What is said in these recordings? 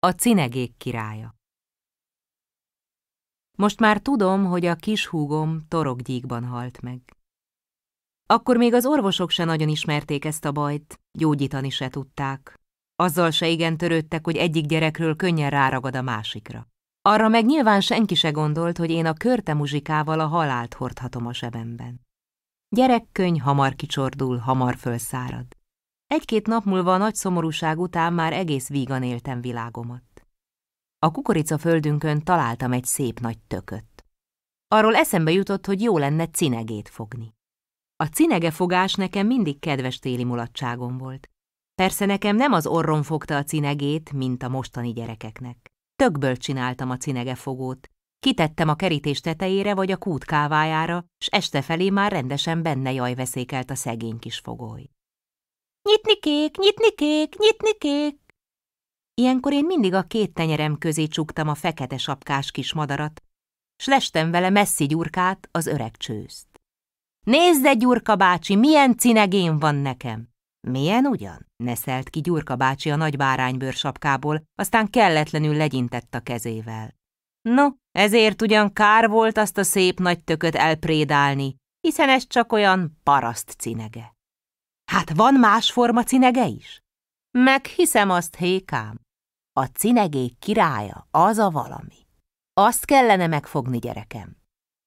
A cinegék királya Most már tudom, hogy a kis húgom torokgyíkban halt meg. Akkor még az orvosok se nagyon ismerték ezt a bajt, gyógyítani se tudták. Azzal se igen törődtek, hogy egyik gyerekről könnyen ráragad a másikra. Arra meg nyilván senki se gondolt, hogy én a körte muzsikával a halált hordhatom a sebemben. Gyerekkönyv hamar kicsordul, hamar fölszárad. Egy-két nap múlva a nagy szomorúság után már egész vígan éltem világomat. A kukorica földünkön találtam egy szép nagy tököt. Arról eszembe jutott, hogy jó lenne cinegét fogni. A fogás nekem mindig kedves téli mulatságom volt. Persze nekem nem az orrom fogta a cinegét, mint a mostani gyerekeknek. Tökből csináltam a cinegefogót, kitettem a kerítés tetejére vagy a kút kávájára, s este felé már rendesen benne jaj veszékelt a szegény kis fogoly. Nyitni kék, nyitni kék, nyitni kék! Ilyenkor én mindig a két tenyerem közé csuktam a fekete sapkás kis madarat, s lestem vele messzi gyurkát, az öreg csőzt. Nézze, Gyurka bácsi, milyen cinegén van nekem! Milyen ugyan? Neszelt ki Gyurka bácsi a nagy báránybőr sapkából, aztán kelletlenül legyintett a kezével. No, ezért ugyan kár volt azt a szép nagy tököt elprédálni, hiszen ez csak olyan paraszt cinege. Hát van más forma cinege is? Meghiszem azt, hékám. A cinegék királya az a valami. Azt kellene megfogni, gyerekem.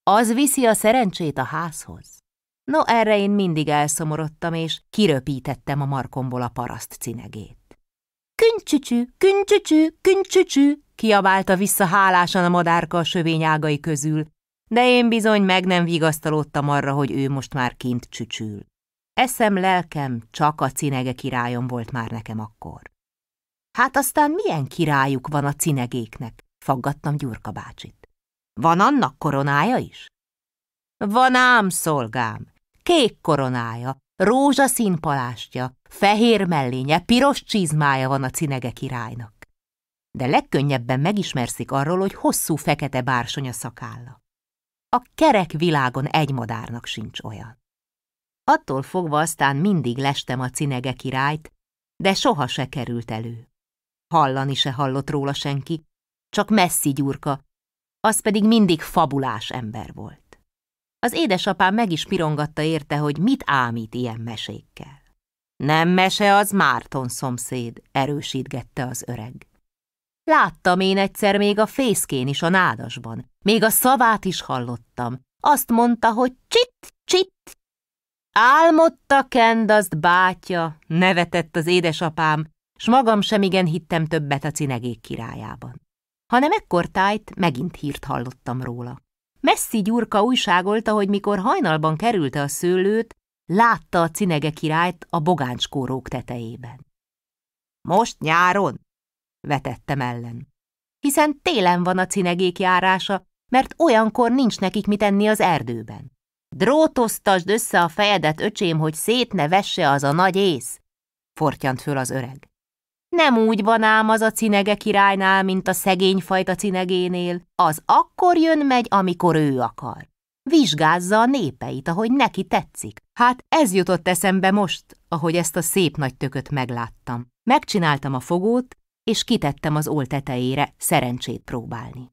Az viszi a szerencsét a házhoz. No, erre én mindig elszomorodtam, és kiröpítettem a markomból a paraszt cinegét. Küncsücsű, küncsücsű, küncsücsű, kiabálta vissza hálásan a madárka a sövény ágai közül, de én bizony meg nem vigasztalódtam arra, hogy ő most már kint csücsül. Eszem, lelkem csak a cinege királyom volt már nekem akkor. Hát aztán milyen királyuk van a cinegéknek? Faggattam Gyurka bácsit. Van annak koronája is? Van ám, szolgám, kék koronája, rózsaszín palástja, fehér mellénye, piros csizmája van a cinege királynak. De legkönnyebben megismerszik arról, hogy hosszú fekete bársony a szakálla. A kerek világon egy madárnak sincs olyan. Attól fogva aztán mindig lestem a cinege királyt, de soha se került elő. Hallani se hallott róla senki, csak messzi gyurka, az pedig mindig fabulás ember volt. Az édesapám meg is pirongatta érte, hogy mit ámít ilyen mesékkel. Nem mese az Márton szomszéd, erősítgette az öreg. Láttam én egyszer még a fészkén is a nádasban, még a szavát is hallottam. Azt mondta, hogy csit, Álmodta azt bátya, nevetett az édesapám, s magam sem igen hittem többet a cinegék királyában. Hanem ekkor tájt megint hírt hallottam róla. Messzi Gyurka újságolta, hogy mikor hajnalban kerülte a szőlőt, látta a cinege királyt a bogáncskórók tetejében. Most nyáron? vetettem ellen. Hiszen télen van a cinegék járása, mert olyankor nincs nekik mit enni az erdőben. Drótoztasd össze a fejedet, öcsém, hogy szét ne vesse az a nagy ész, fortyant föl az öreg. Nem úgy van ám az a cinege királynál, mint a szegény fajta cinegénél. Az akkor jön-megy, amikor ő akar. Vizsgázza a népeit, ahogy neki tetszik. Hát ez jutott eszembe most, ahogy ezt a szép nagy tököt megláttam. Megcsináltam a fogót, és kitettem az oltetejére szerencsét próbálni.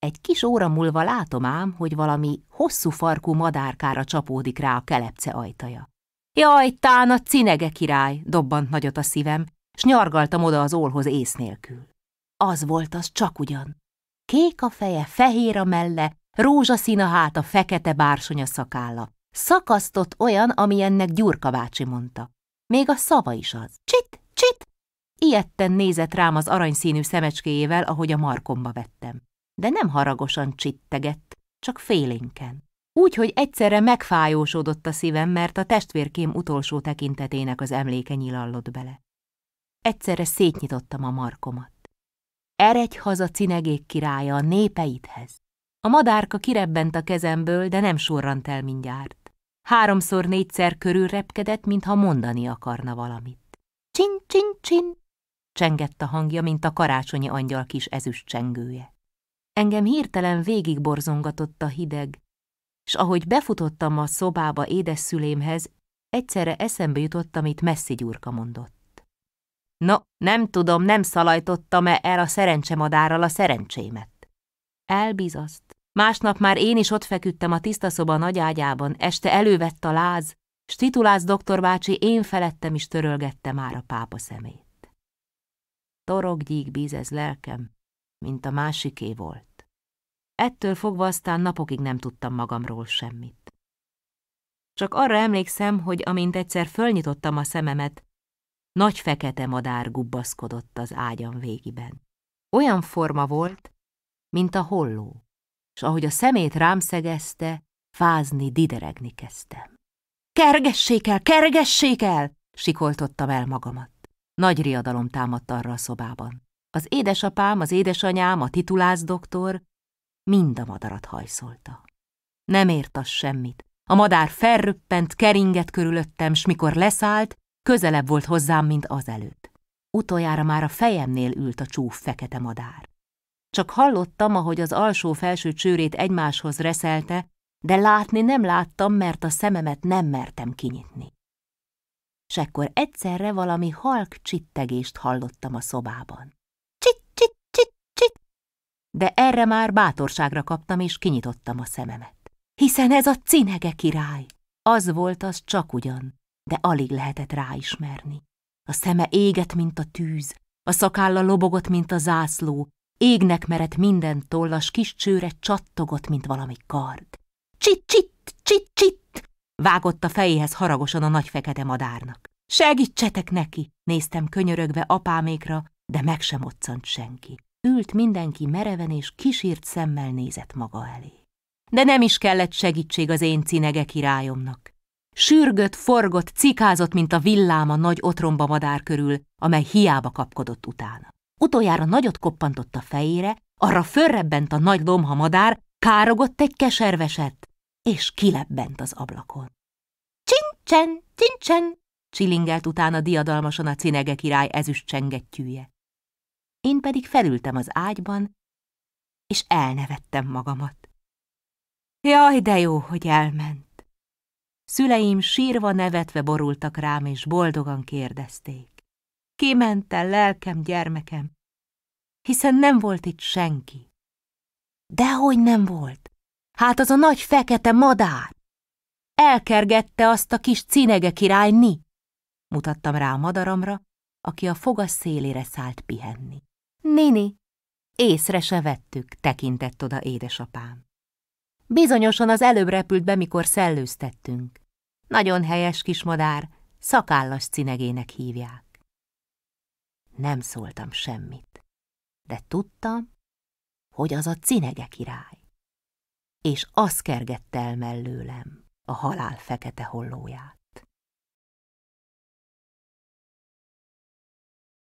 Egy kis óra múlva látom ám, hogy valami hosszú farkú madárkára csapódik rá a kelepce ajtaja. Jaj, tán a cinege király, dobbant nagyot a szívem, s nyargaltam oda az ólhoz ész nélkül. Az volt az csak ugyan. Kék a feje, fehér a melle, rózsaszín a háta, fekete bársonya szakálla. Szakasztott olyan, amilyennek Gyurka bácsi mondta. Még a szava is az. Csit, csit! Ilyetten nézett rám az aranyszínű szemecskéjével, ahogy a markomba vettem de nem haragosan csittegett, csak félénken. Úgy, hogy egyszerre megfájósodott a szívem, mert a testvérkém utolsó tekintetének az emléke nyilallott bele. Egyszerre szétnyitottam a markomat. Eregy haza cinegék királya a népeidhez. A madárka kirebbent a kezemből, de nem surrant el mindjárt. Háromszor-négyszer körül repkedett, mintha mondani akarna valamit. Csin, csin, csin! Csengett a hangja, mint a karácsonyi angyal kis ezüst csengője. Engem hirtelen végigborzongatott a hideg, s ahogy befutottam a szobába édes szülémhez, egyszerre eszembe jutott, amit messzi gyurka mondott. No, nem tudom, nem szalajtottam-e el a szerencsemadárral a szerencsémet. Elbizaszt. Másnap már én is ott feküdtem a tiszta szoba nagyágyában, este elővett a láz, s titulász doktor bácsi én felettem is törölgette már a pápa szemét. gyík bízez lelkem, mint a másiké volt. Ettől fogva aztán napokig nem tudtam magamról semmit. Csak arra emlékszem, hogy amint egyszer fölnyitottam a szememet, nagy fekete madár gubbaszkodott az ágyam végiben. Olyan forma volt, mint a holló, és ahogy a szemét rám szegezte, fázni, dideregni kezdtem. Kergessék el, kergessék el! sikoltottam el magamat. Nagy riadalom támadt arra a szobában. Az édesapám, az édesanyám, a titulász doktor, mind a madarat hajszolta. Nem ért az semmit. A madár felröppent, keringett körülöttem, s mikor leszállt, közelebb volt hozzám, mint azelőtt. Utoljára már a fejemnél ült a csúf fekete madár. Csak hallottam, ahogy az alsó-felső csőrét egymáshoz reszelte, de látni nem láttam, mert a szememet nem mertem kinyitni. S ekkor egyszerre valami halk csittegést hallottam a szobában de erre már bátorságra kaptam, és kinyitottam a szememet. Hiszen ez a cinege király! Az volt az csak ugyan, de alig lehetett ráismerni. A szeme égett, mint a tűz, a szakálla lobogott, mint a zászló, égnek merett minden tollas kis csőre csattogott, mint valami kard. Csit-csit, csit-csit! Vágott a fejéhez haragosan a nagy fekete madárnak. Segítsetek neki! Néztem könyörögve apámékra, de meg sem senki ült mindenki mereven és kisírt szemmel nézett maga elé. De nem is kellett segítség az én cinege királyomnak. Sürgött, forgott, cikázott, mint a villám a nagy otromba madár körül, amely hiába kapkodott utána. Utoljára nagyot koppantott a fejére, arra fölrebbent a nagy lomha madár, károgott egy keserveset, és kilebbent az ablakon. Csincsen, csincsen, csilingelt utána diadalmasan a cinege király ezüst csengettyűje. Én pedig felültem az ágyban, és elnevettem magamat. Jaj, de jó, hogy elment! Szüleim sírva nevetve borultak rám, és boldogan kérdezték. Kiment el lelkem, gyermekem? Hiszen nem volt itt senki. Dehogy nem volt! Hát az a nagy fekete madár! Elkergette azt a kis cinege királyni! Mutattam rá a madaramra, aki a fogas szélére szállt pihenni. Nini, észre se vettük, tekintett oda édesapám. Bizonyosan az előbb repült be, mikor szellőztettünk. Nagyon helyes kis madár, szakállas cinegének hívják. Nem szóltam semmit, de tudtam, hogy az a cinege király. És az kergette el mellőlem a halál fekete hollóját.